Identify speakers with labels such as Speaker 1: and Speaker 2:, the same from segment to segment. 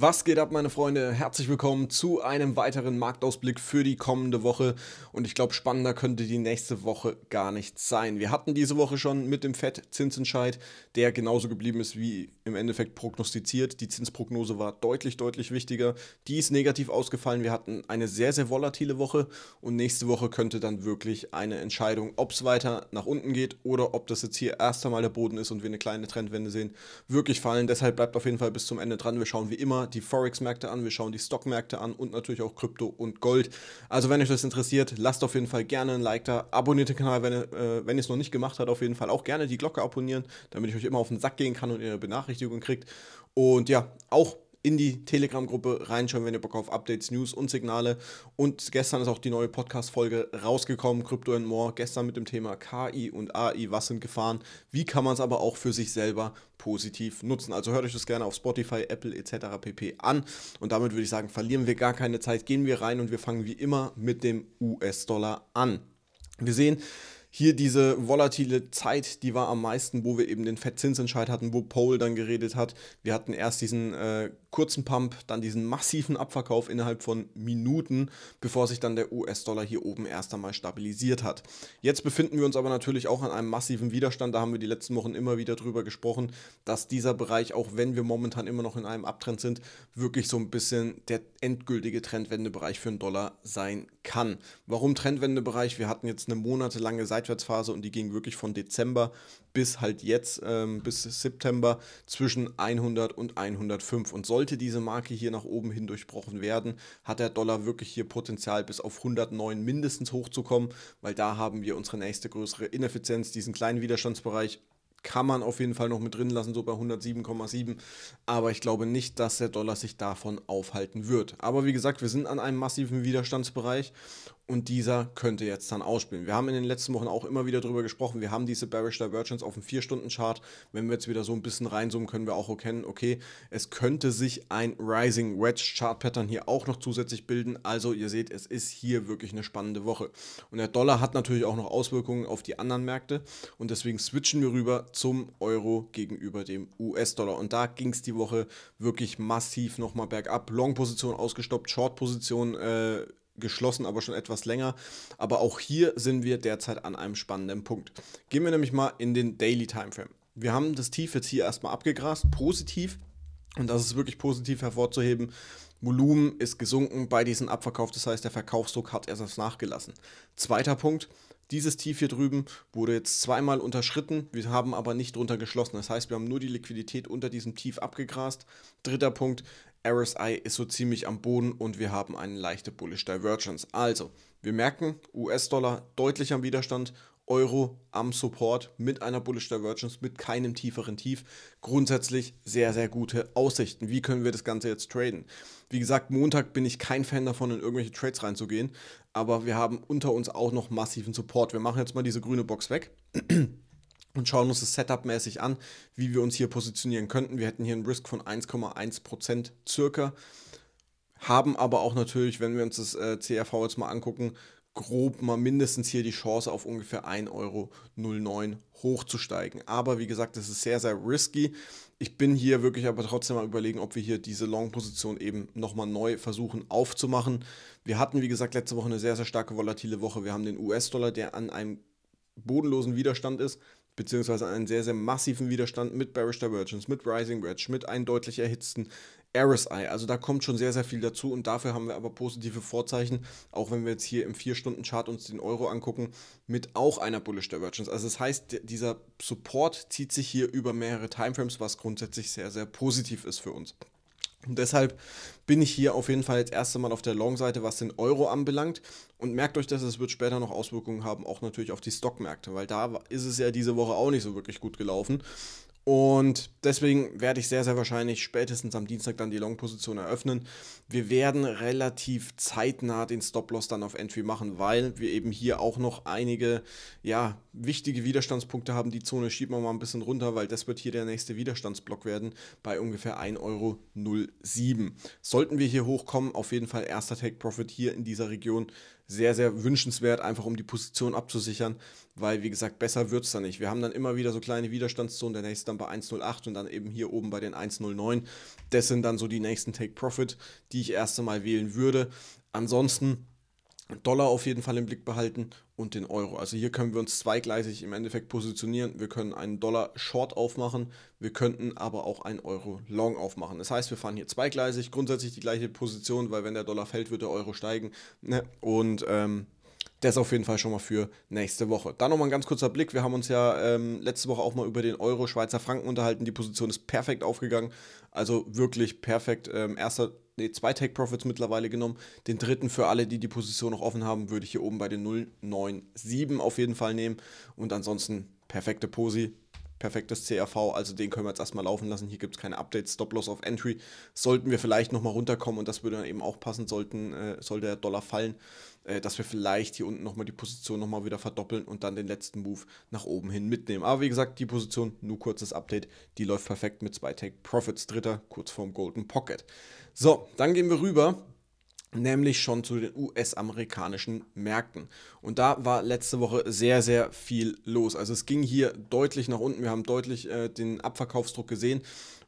Speaker 1: Was geht ab, meine Freunde? Herzlich willkommen zu einem weiteren Marktausblick für die kommende Woche. Und ich glaube, spannender könnte die nächste Woche gar nicht sein. Wir hatten diese Woche schon mit dem FED-Zinsentscheid, der genauso geblieben ist wie im Endeffekt prognostiziert. Die Zinsprognose war deutlich, deutlich wichtiger. Die ist negativ ausgefallen. Wir hatten eine sehr, sehr volatile Woche. Und nächste Woche könnte dann wirklich eine Entscheidung, ob es weiter nach unten geht oder ob das jetzt hier erst einmal der Boden ist und wir eine kleine Trendwende sehen, wirklich fallen. Deshalb bleibt auf jeden Fall bis zum Ende dran. Wir schauen wie immer die Forex-Märkte an, wir schauen die Stockmärkte an und natürlich auch Krypto und Gold. Also wenn euch das interessiert, lasst auf jeden Fall gerne ein Like da, abonniert den Kanal, wenn ihr, äh, wenn ihr es noch nicht gemacht habt, auf jeden Fall auch gerne die Glocke abonnieren, damit ich euch immer auf den Sack gehen kann und ihr eine Benachrichtigung kriegt. Und ja, auch in die Telegram-Gruppe reinschauen, wenn ihr Bock auf Updates, News und Signale. Und gestern ist auch die neue Podcast-Folge rausgekommen, Crypto and More. Gestern mit dem Thema KI und AI, was sind Gefahren, wie kann man es aber auch für sich selber positiv nutzen. Also hört euch das gerne auf Spotify, Apple etc. pp. an. Und damit würde ich sagen, verlieren wir gar keine Zeit, gehen wir rein und wir fangen wie immer mit dem US-Dollar an. Wir sehen, hier diese volatile Zeit, die war am meisten, wo wir eben den FED-Zinsentscheid hatten, wo Paul dann geredet hat. Wir hatten erst diesen äh, kurzen Pump, dann diesen massiven Abverkauf innerhalb von Minuten, bevor sich dann der US-Dollar hier oben erst einmal stabilisiert hat. Jetzt befinden wir uns aber natürlich auch an einem massiven Widerstand. Da haben wir die letzten Wochen immer wieder drüber gesprochen, dass dieser Bereich, auch wenn wir momentan immer noch in einem Abtrend sind, wirklich so ein bisschen der endgültige Trendwendebereich für den Dollar sein kann. Warum Trendwendebereich? Wir hatten jetzt eine monatelange Seitwärtsphase und die ging wirklich von Dezember bis halt jetzt, ähm, bis September, zwischen 100 und 105. Und sollte diese Marke hier nach oben hin durchbrochen werden, hat der Dollar wirklich hier Potenzial, bis auf 109 mindestens hochzukommen, weil da haben wir unsere nächste größere Ineffizienz, diesen kleinen Widerstandsbereich kann man auf jeden Fall noch mit drin lassen, so bei 107,7. Aber ich glaube nicht, dass der Dollar sich davon aufhalten wird. Aber wie gesagt, wir sind an einem massiven Widerstandsbereich und dieser könnte jetzt dann ausspielen. Wir haben in den letzten Wochen auch immer wieder darüber gesprochen, wir haben diese Bearish Divergence auf dem 4-Stunden-Chart. Wenn wir jetzt wieder so ein bisschen reinzoomen, können wir auch erkennen, okay, es könnte sich ein Rising Wedge Chart Pattern hier auch noch zusätzlich bilden. Also ihr seht, es ist hier wirklich eine spannende Woche. Und der Dollar hat natürlich auch noch Auswirkungen auf die anderen Märkte und deswegen switchen wir rüber zum Euro gegenüber dem US-Dollar. Und da ging es die Woche wirklich massiv nochmal bergab. Long-Position ausgestoppt, Short-Position äh, geschlossen, aber schon etwas länger. Aber auch hier sind wir derzeit an einem spannenden Punkt. Gehen wir nämlich mal in den Daily Timeframe. Wir haben das Tief jetzt hier erstmal abgegrast, positiv. Und das ist wirklich positiv hervorzuheben. Volumen ist gesunken bei diesem Abverkauf, das heißt, der Verkaufsdruck hat erst nachgelassen. Zweiter Punkt, dieses Tief hier drüben wurde jetzt zweimal unterschritten, wir haben aber nicht drunter geschlossen. Das heißt, wir haben nur die Liquidität unter diesem Tief abgegrast. Dritter Punkt, RSI ist so ziemlich am Boden und wir haben eine leichte Bullish Divergence. Also, wir merken, US-Dollar deutlich am Widerstand, Euro am Support mit einer Bullish Divergence, mit keinem tieferen Tief. Grundsätzlich sehr, sehr gute Aussichten. Wie können wir das Ganze jetzt traden? Wie gesagt, Montag bin ich kein Fan davon, in irgendwelche Trades reinzugehen, aber wir haben unter uns auch noch massiven Support. Wir machen jetzt mal diese grüne Box weg und schauen uns das Setup-mäßig an, wie wir uns hier positionieren könnten. Wir hätten hier einen Risk von 1,1% circa, haben aber auch natürlich, wenn wir uns das äh, CRV jetzt mal angucken, grob mal mindestens hier die Chance auf ungefähr 1,09 Euro hochzusteigen. Aber wie gesagt, das ist sehr, sehr risky. Ich bin hier wirklich aber trotzdem mal überlegen, ob wir hier diese Long-Position eben nochmal neu versuchen aufzumachen. Wir hatten, wie gesagt, letzte Woche eine sehr, sehr starke volatile Woche. Wir haben den US-Dollar, der an einem bodenlosen Widerstand ist beziehungsweise einen sehr, sehr massiven Widerstand mit Bearish Divergence, mit Rising Wedge, mit einem deutlich erhitzten RSI. Also da kommt schon sehr, sehr viel dazu und dafür haben wir aber positive Vorzeichen, auch wenn wir jetzt hier im 4-Stunden-Chart uns den Euro angucken, mit auch einer Bullish Divergence. Also das heißt, dieser Support zieht sich hier über mehrere Timeframes, was grundsätzlich sehr, sehr positiv ist für uns. Und deshalb bin ich hier auf jeden Fall jetzt erst einmal auf der Long-Seite, was den Euro anbelangt. Und merkt euch dass es wird später noch Auswirkungen haben, auch natürlich auf die Stockmärkte, weil da ist es ja diese Woche auch nicht so wirklich gut gelaufen. Und deswegen werde ich sehr, sehr wahrscheinlich spätestens am Dienstag dann die Long-Position eröffnen. Wir werden relativ zeitnah den Stop-Loss dann auf Entry machen, weil wir eben hier auch noch einige ja, wichtige Widerstandspunkte haben. Die Zone schieben wir mal ein bisschen runter, weil das wird hier der nächste Widerstandsblock werden bei ungefähr 1,07 Euro. Sollten wir hier hochkommen, auf jeden Fall erster Take-Profit hier in dieser Region sehr, sehr wünschenswert, einfach um die Position abzusichern, weil, wie gesagt, besser wird es da nicht. Wir haben dann immer wieder so kleine Widerstandszonen, der nächste dann bei 1,08 und dann eben hier oben bei den 1,09. Das sind dann so die nächsten Take-Profit, die ich erst einmal wählen würde. Ansonsten Dollar auf jeden Fall im Blick behalten und den Euro. Also hier können wir uns zweigleisig im Endeffekt positionieren. Wir können einen Dollar Short aufmachen, wir könnten aber auch einen Euro Long aufmachen. Das heißt, wir fahren hier zweigleisig, grundsätzlich die gleiche Position, weil wenn der Dollar fällt, wird der Euro steigen. Ne? Und ähm, das auf jeden Fall schon mal für nächste Woche. Dann nochmal ein ganz kurzer Blick. Wir haben uns ja ähm, letzte Woche auch mal über den Euro Schweizer Franken unterhalten. Die Position ist perfekt aufgegangen. Also wirklich perfekt. Ähm, erster nee, zwei Take Profits mittlerweile genommen. Den dritten für alle, die die Position noch offen haben, würde ich hier oben bei den 097 auf jeden Fall nehmen. Und ansonsten perfekte Posi perfektes CRV, also den können wir jetzt erstmal laufen lassen. Hier gibt es keine Updates, Stop-Loss auf Entry. Sollten wir vielleicht nochmal runterkommen und das würde dann eben auch passen, sollten, äh, soll der Dollar fallen, äh, dass wir vielleicht hier unten nochmal die Position nochmal wieder verdoppeln und dann den letzten Move nach oben hin mitnehmen. Aber wie gesagt, die Position, nur kurzes Update, die läuft perfekt mit zwei Take Profits, dritter, kurz vorm Golden Pocket. So, dann gehen wir rüber nämlich schon zu den US-amerikanischen Märkten. Und da war letzte Woche sehr, sehr viel los. Also es ging hier deutlich nach unten. Wir haben deutlich äh, den Abverkaufsdruck gesehen.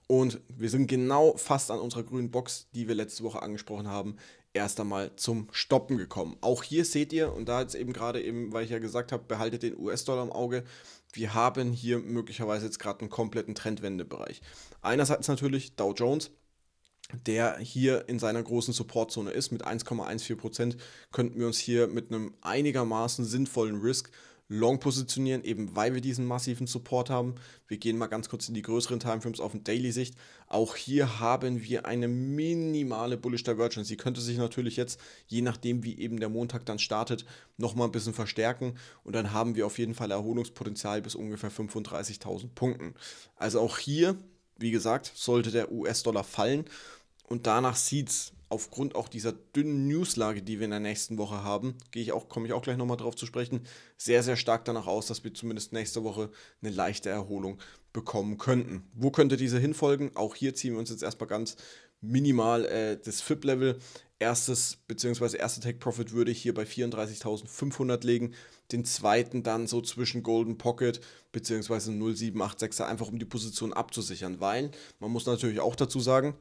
Speaker 1: Und wir sind genau fast an unserer grünen Box, die wir letzte Woche angesprochen haben, erst einmal zum Stoppen gekommen. Auch hier seht ihr, und da jetzt eben gerade eben, weil ich ja gesagt habe, behaltet den US-Dollar im Auge, wir haben hier möglicherweise jetzt gerade einen kompletten Trendwendebereich. Einerseits natürlich Dow Jones, der hier in seiner großen Supportzone ist. Mit 1,14 könnten wir uns hier mit einem einigermaßen sinnvollen Risk long positionieren, eben weil wir diesen massiven Support haben. Wir gehen mal ganz kurz in die größeren Timeframes auf den Daily-Sicht. Auch hier haben wir eine minimale Bullish Divergence. Sie könnte sich natürlich jetzt, je nachdem wie eben der Montag dann startet, nochmal ein bisschen verstärken und dann haben wir auf jeden Fall Erholungspotenzial bis ungefähr 35.000 Punkten. Also auch hier, wie gesagt, sollte der US-Dollar fallen, und danach sieht es, aufgrund auch dieser dünnen Newslage, die wir in der nächsten Woche haben, gehe ich auch, komme ich auch gleich nochmal drauf zu sprechen, sehr, sehr stark danach aus, dass wir zumindest nächste Woche eine leichte Erholung bekommen könnten. Wo könnte diese hinfolgen? Auch hier ziehen wir uns jetzt erstmal ganz minimal äh, das FIP-Level. Erstes bzw. erste Take-Profit würde ich hier bei 34.500 legen, den zweiten dann so zwischen Golden Pocket bzw. 0,786er, einfach um die Position abzusichern, weil man muss natürlich auch dazu sagen,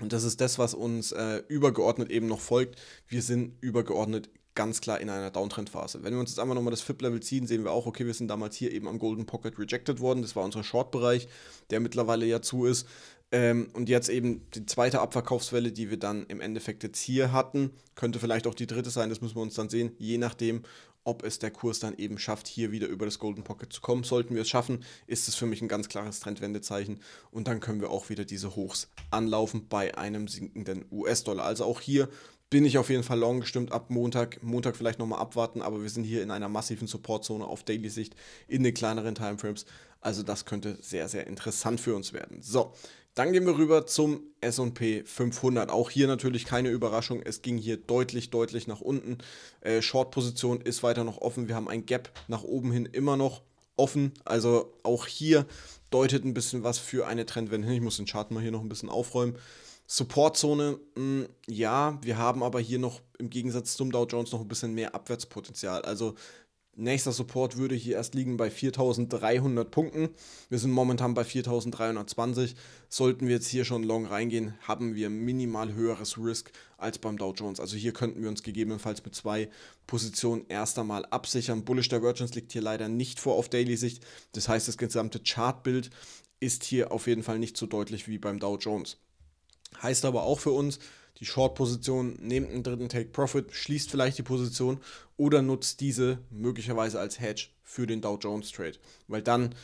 Speaker 1: und das ist das, was uns äh, übergeordnet eben noch folgt. Wir sind übergeordnet ganz klar in einer Downtrend-Phase. Wenn wir uns jetzt einfach nochmal das FIP-Level ziehen, sehen wir auch, okay, wir sind damals hier eben am Golden Pocket rejected worden. Das war unser Short-Bereich, der mittlerweile ja zu ist. Ähm, und jetzt eben die zweite Abverkaufswelle, die wir dann im Endeffekt jetzt hier hatten, könnte vielleicht auch die dritte sein, das müssen wir uns dann sehen, je nachdem, ob es der Kurs dann eben schafft, hier wieder über das Golden Pocket zu kommen. Sollten wir es schaffen, ist es für mich ein ganz klares Trendwendezeichen und dann können wir auch wieder diese Hochs anlaufen bei einem sinkenden US-Dollar. Also auch hier bin ich auf jeden Fall long gestimmt ab Montag. Montag vielleicht nochmal abwarten, aber wir sind hier in einer massiven Supportzone auf Daily-Sicht in den kleineren Timeframes. Also das könnte sehr, sehr interessant für uns werden. So, dann gehen wir rüber zum SP 500. Auch hier natürlich keine Überraschung. Es ging hier deutlich, deutlich nach unten. Äh, Short-Position ist weiter noch offen. Wir haben ein Gap nach oben hin immer noch offen. Also auch hier deutet ein bisschen was für eine Trendwende hin. Ich muss den Chart mal hier noch ein bisschen aufräumen. Supportzone, hm, ja, wir haben aber hier noch im Gegensatz zum Dow Jones noch ein bisschen mehr Abwärtspotenzial. Also Nächster Support würde hier erst liegen bei 4300 Punkten. Wir sind momentan bei 4320. Sollten wir jetzt hier schon long reingehen, haben wir minimal höheres Risk als beim Dow Jones. Also hier könnten wir uns gegebenenfalls mit zwei Positionen erst einmal absichern. Bullish Divergence liegt hier leider nicht vor auf Daily-Sicht. Das heißt, das gesamte Chartbild ist hier auf jeden Fall nicht so deutlich wie beim Dow Jones. Heißt aber auch für uns, die Short-Position, nehmt einen dritten Take-Profit, schließt vielleicht die Position oder nutzt diese möglicherweise als Hedge für den Dow Jones Trade. Weil dann,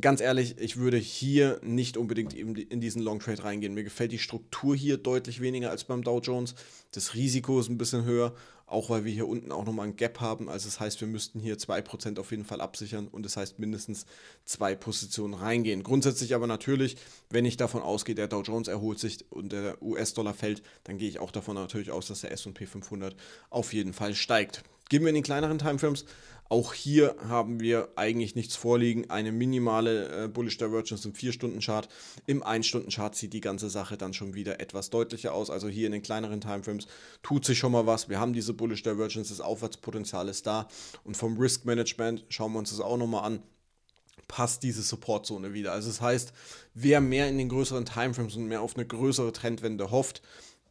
Speaker 1: ganz ehrlich, ich würde hier nicht unbedingt eben in diesen Long Trade reingehen. Mir gefällt die Struktur hier deutlich weniger als beim Dow Jones. Das Risiko ist ein bisschen höher auch weil wir hier unten auch nochmal ein Gap haben. Also das heißt, wir müssten hier 2% auf jeden Fall absichern und das heißt mindestens zwei Positionen reingehen. Grundsätzlich aber natürlich, wenn ich davon ausgehe, der Dow Jones erholt sich und der US-Dollar fällt, dann gehe ich auch davon natürlich aus, dass der SP 500 auf jeden Fall steigt. Gehen wir in den kleineren Timeframes. Auch hier haben wir eigentlich nichts vorliegen. Eine minimale äh, Bullish Divergence im 4-Stunden-Chart. Im 1-Stunden-Chart sieht die ganze Sache dann schon wieder etwas deutlicher aus. Also hier in den kleineren Timeframes tut sich schon mal was. Wir haben diese Bullish Divergence, das Aufwärtspotenzial ist da. Und vom Risk Management schauen wir uns das auch nochmal an passt diese Supportzone wieder. Also das heißt, wer mehr in den größeren Timeframes und mehr auf eine größere Trendwende hofft,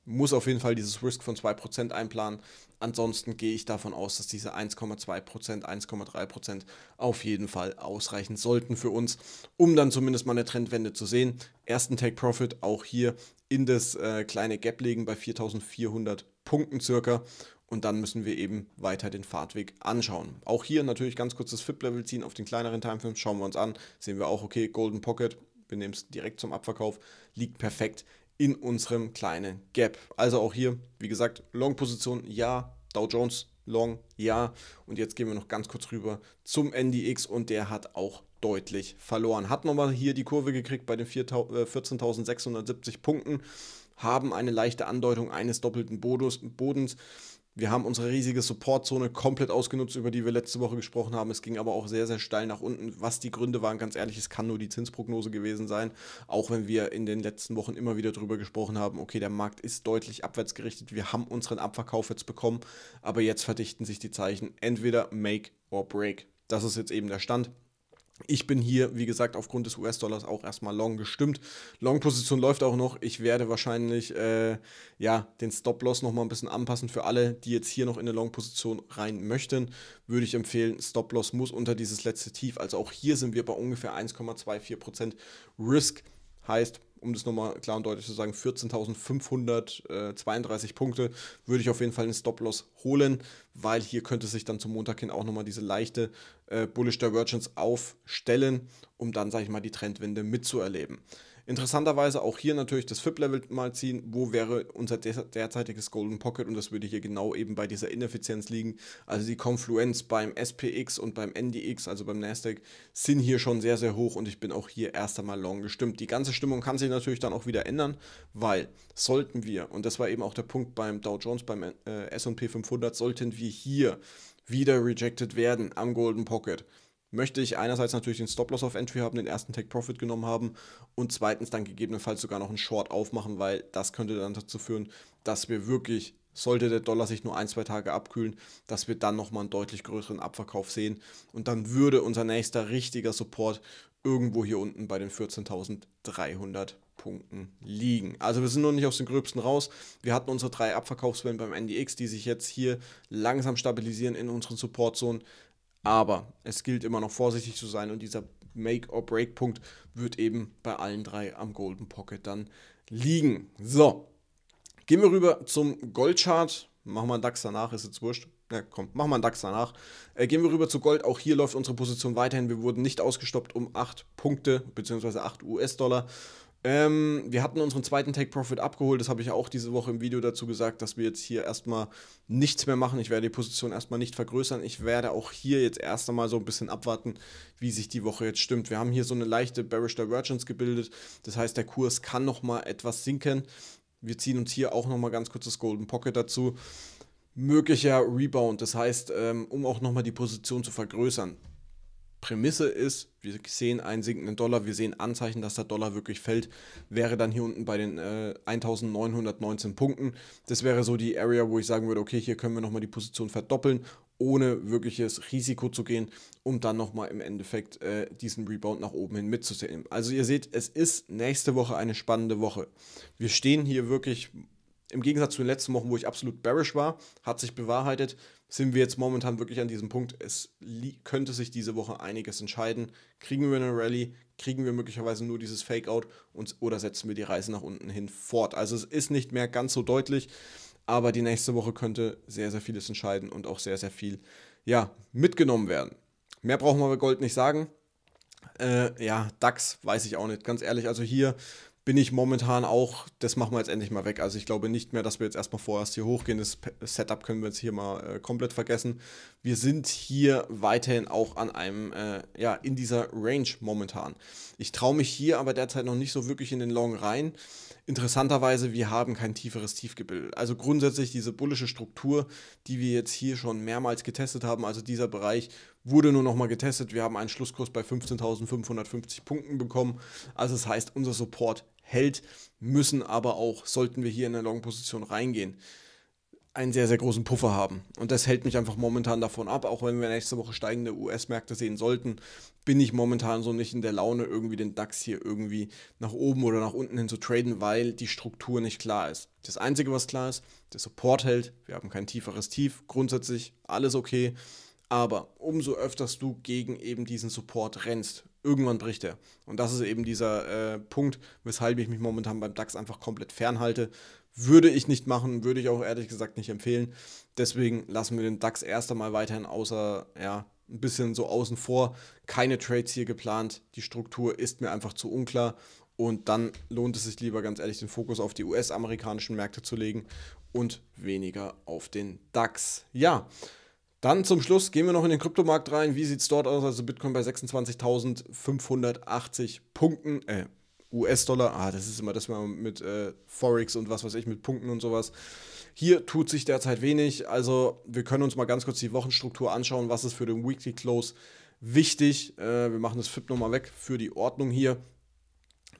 Speaker 1: muss auf jeden Fall dieses Risk von 2% einplanen. Ansonsten gehe ich davon aus, dass diese 1,2%, 1,3% auf jeden Fall ausreichen sollten für uns, um dann zumindest mal eine Trendwende zu sehen. Ersten Take Profit auch hier in das äh, kleine Gap legen bei 4400 Punkten circa. Und dann müssen wir eben weiter den Fahrtweg anschauen. Auch hier natürlich ganz kurz das FIP-Level ziehen auf den kleineren Timeframes. Schauen wir uns an. Sehen wir auch, okay, Golden Pocket, wir nehmen es direkt zum Abverkauf, liegt perfekt in unserem kleinen Gap. Also auch hier, wie gesagt, Long-Position, ja, Dow Jones, Long, ja. Und jetzt gehen wir noch ganz kurz rüber zum NDX und der hat auch deutlich verloren. Hat nochmal hier die Kurve gekriegt bei den 14.670 äh, Punkten, haben eine leichte Andeutung eines doppelten Bodens wir haben unsere riesige Supportzone komplett ausgenutzt, über die wir letzte Woche gesprochen haben. Es ging aber auch sehr, sehr steil nach unten. Was die Gründe waren, ganz ehrlich, es kann nur die Zinsprognose gewesen sein. Auch wenn wir in den letzten Wochen immer wieder darüber gesprochen haben, okay, der Markt ist deutlich abwärts gerichtet. Wir haben unseren Abverkauf jetzt bekommen. Aber jetzt verdichten sich die Zeichen. Entweder make or break. Das ist jetzt eben der Stand. Ich bin hier, wie gesagt, aufgrund des US-Dollars auch erstmal long gestimmt. Long-Position läuft auch noch. Ich werde wahrscheinlich äh, ja, den Stop-Loss nochmal ein bisschen anpassen. Für alle, die jetzt hier noch in eine Long-Position rein möchten, würde ich empfehlen, Stop-Loss muss unter dieses letzte Tief. Also auch hier sind wir bei ungefähr 1,24% Risk. Heißt, um das nochmal klar und deutlich zu sagen, 14.532 äh, Punkte würde ich auf jeden Fall einen Stop-Loss holen, weil hier könnte sich dann zum Montag hin auch nochmal diese leichte äh, Bullish Divergence aufstellen, um dann, sage ich mal, die Trendwende mitzuerleben. Interessanterweise auch hier natürlich das FIP-Level mal ziehen, wo wäre unser derzeitiges Golden Pocket und das würde hier genau eben bei dieser Ineffizienz liegen. Also die Konfluenz beim SPX und beim NDX, also beim Nasdaq, sind hier schon sehr, sehr hoch und ich bin auch hier erst einmal long gestimmt. Die ganze Stimmung kann sich natürlich dann auch wieder ändern, weil sollten wir, und das war eben auch der Punkt beim Dow Jones, beim äh, SP 500, sollten wir hier wieder rejected werden am Golden Pocket möchte ich einerseits natürlich den Stop-Loss auf Entry haben, den ersten Take-Profit genommen haben und zweitens dann gegebenenfalls sogar noch einen Short aufmachen, weil das könnte dann dazu führen, dass wir wirklich, sollte der Dollar sich nur ein, zwei Tage abkühlen, dass wir dann nochmal einen deutlich größeren Abverkauf sehen und dann würde unser nächster richtiger Support irgendwo hier unten bei den 14.300 Punkten liegen. Also wir sind noch nicht aus den Gröbsten raus. Wir hatten unsere drei Abverkaufswellen beim NDX, die sich jetzt hier langsam stabilisieren in unseren Supportzonen. Aber es gilt immer noch vorsichtig zu sein und dieser Make-or-Break-Punkt wird eben bei allen drei am Golden Pocket dann liegen. So, gehen wir rüber zum Goldchart. Machen wir einen DAX danach, ist jetzt wurscht. ja, komm, machen wir einen DAX danach. Äh, gehen wir rüber zu Gold. Auch hier läuft unsere Position weiterhin. Wir wurden nicht ausgestoppt um 8 Punkte bzw. 8 US-Dollar. Ähm, wir hatten unseren zweiten Take Profit abgeholt. Das habe ich auch diese Woche im Video dazu gesagt, dass wir jetzt hier erstmal nichts mehr machen. Ich werde die Position erstmal nicht vergrößern. Ich werde auch hier jetzt erst einmal so ein bisschen abwarten, wie sich die Woche jetzt stimmt. Wir haben hier so eine leichte Bearish Divergence gebildet. Das heißt, der Kurs kann nochmal etwas sinken. Wir ziehen uns hier auch nochmal ganz kurz das Golden Pocket dazu. Möglicher Rebound, das heißt, ähm, um auch nochmal die Position zu vergrößern. Prämisse ist, wir sehen einen sinkenden Dollar, wir sehen Anzeichen, dass der Dollar wirklich fällt, wäre dann hier unten bei den äh, 1919 Punkten. Das wäre so die Area, wo ich sagen würde, okay, hier können wir nochmal die Position verdoppeln, ohne wirkliches Risiko zu gehen, um dann nochmal im Endeffekt äh, diesen Rebound nach oben hin mitzunehmen. Also ihr seht, es ist nächste Woche eine spannende Woche. Wir stehen hier wirklich im Gegensatz zu den letzten Wochen, wo ich absolut bearish war, hat sich bewahrheitet, sind wir jetzt momentan wirklich an diesem Punkt. Es könnte sich diese Woche einiges entscheiden. Kriegen wir eine Rallye? Kriegen wir möglicherweise nur dieses Fake-Out? Oder setzen wir die Reise nach unten hin fort? Also es ist nicht mehr ganz so deutlich, aber die nächste Woche könnte sehr, sehr vieles entscheiden und auch sehr, sehr viel ja, mitgenommen werden. Mehr brauchen wir bei Gold nicht sagen. Äh, ja, DAX weiß ich auch nicht, ganz ehrlich. Also hier bin ich momentan auch, das machen wir jetzt endlich mal weg. Also ich glaube nicht mehr, dass wir jetzt erstmal vorerst hier hochgehen. Das Setup können wir jetzt hier mal äh, komplett vergessen. Wir sind hier weiterhin auch an einem, äh, ja, in dieser Range momentan. Ich traue mich hier aber derzeit noch nicht so wirklich in den Long rein. Interessanterweise, wir haben kein tieferes Tief gebildet. Also grundsätzlich diese bullische Struktur, die wir jetzt hier schon mehrmals getestet haben, also dieser Bereich wurde nur nochmal getestet. Wir haben einen Schlusskurs bei 15.550 Punkten bekommen. Also das heißt, unser Support hält, müssen aber auch, sollten wir hier in eine Long-Position reingehen, einen sehr, sehr großen Puffer haben. Und das hält mich einfach momentan davon ab, auch wenn wir nächste Woche steigende US-Märkte sehen sollten, bin ich momentan so nicht in der Laune, irgendwie den DAX hier irgendwie nach oben oder nach unten hin zu traden, weil die Struktur nicht klar ist. Das Einzige, was klar ist, der Support hält, wir haben kein tieferes Tief, grundsätzlich alles okay. Aber umso öfters du gegen eben diesen Support rennst, irgendwann bricht er. Und das ist eben dieser äh, Punkt, weshalb ich mich momentan beim DAX einfach komplett fernhalte. Würde ich nicht machen, würde ich auch ehrlich gesagt nicht empfehlen. Deswegen lassen wir den DAX erst einmal weiterhin außer, ja, ein bisschen so außen vor. Keine Trades hier geplant. Die Struktur ist mir einfach zu unklar. Und dann lohnt es sich lieber ganz ehrlich, den Fokus auf die US-amerikanischen Märkte zu legen und weniger auf den DAX. Ja, dann zum Schluss gehen wir noch in den Kryptomarkt rein. Wie sieht es dort aus? Also Bitcoin bei 26.580 Punkten, äh, US-Dollar. Ah, das ist immer das mal mit äh, Forex und was weiß ich, mit Punkten und sowas. Hier tut sich derzeit wenig. Also wir können uns mal ganz kurz die Wochenstruktur anschauen. Was ist für den Weekly Close wichtig? Äh, wir machen das FIP nochmal weg für die Ordnung hier.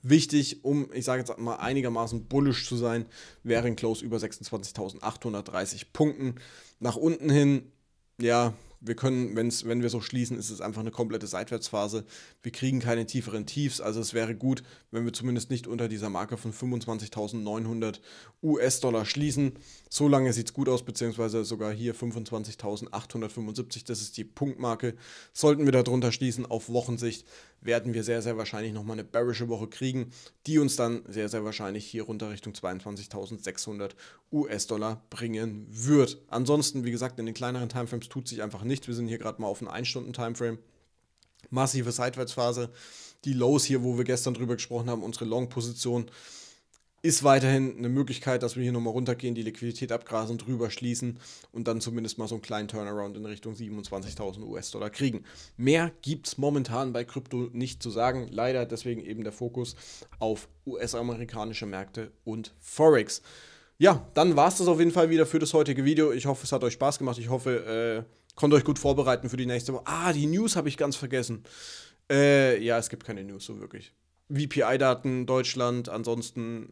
Speaker 1: Wichtig, um, ich sage jetzt mal, einigermaßen bullisch zu sein, wäre ein Close über 26.830 Punkten. Nach unten hin ja, wir können, wenn's, wenn wir so schließen, ist es einfach eine komplette Seitwärtsphase. Wir kriegen keine tieferen Tiefs. Also es wäre gut, wenn wir zumindest nicht unter dieser Marke von 25.900 US-Dollar schließen. So lange sieht es gut aus, beziehungsweise sogar hier 25.875. Das ist die Punktmarke. Sollten wir darunter schließen, auf Wochensicht werden wir sehr, sehr wahrscheinlich nochmal eine bearische Woche kriegen, die uns dann sehr, sehr wahrscheinlich hier runter Richtung 22.600 US-Dollar bringen wird. Ansonsten, wie gesagt, in den kleineren Timeframes tut sich einfach nichts. Wir sind hier gerade mal auf einem 1-Stunden-Timeframe. Massive Seitwärtsphase. Die Lows hier, wo wir gestern drüber gesprochen haben, unsere Long-Position ist weiterhin eine Möglichkeit, dass wir hier nochmal runtergehen, die Liquidität abgrasen, drüber schließen und dann zumindest mal so einen kleinen Turnaround in Richtung 27.000 US-Dollar kriegen. Mehr gibt es momentan bei Krypto nicht zu sagen. Leider deswegen eben der Fokus auf US-amerikanische Märkte und Forex. Ja, dann war es das auf jeden Fall wieder für das heutige Video. Ich hoffe, es hat euch Spaß gemacht. Ich hoffe, äh, konnte euch gut vorbereiten für die nächste Woche. Ah, die News habe ich ganz vergessen. Äh, ja, es gibt keine News so wirklich. VPI-Daten, Deutschland, ansonsten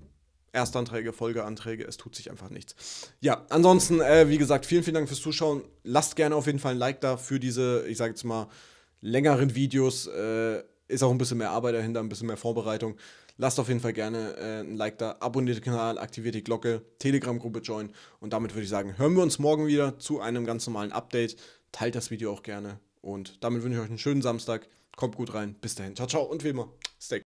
Speaker 1: Erstanträge, Folgeanträge, es tut sich einfach nichts. Ja, ansonsten, äh, wie gesagt, vielen, vielen Dank fürs Zuschauen. Lasst gerne auf jeden Fall ein Like da für diese, ich sage jetzt mal, längeren Videos. Äh, ist auch ein bisschen mehr Arbeit dahinter, ein bisschen mehr Vorbereitung. Lasst auf jeden Fall gerne äh, ein Like da, abonniert den Kanal, aktiviert die Glocke, Telegram-Gruppe join. Und damit würde ich sagen, hören wir uns morgen wieder zu einem ganz normalen Update teilt das Video auch gerne. Und damit wünsche ich euch einen schönen Samstag. Kommt gut rein. Bis dahin. Ciao, ciao und wie immer. Steak.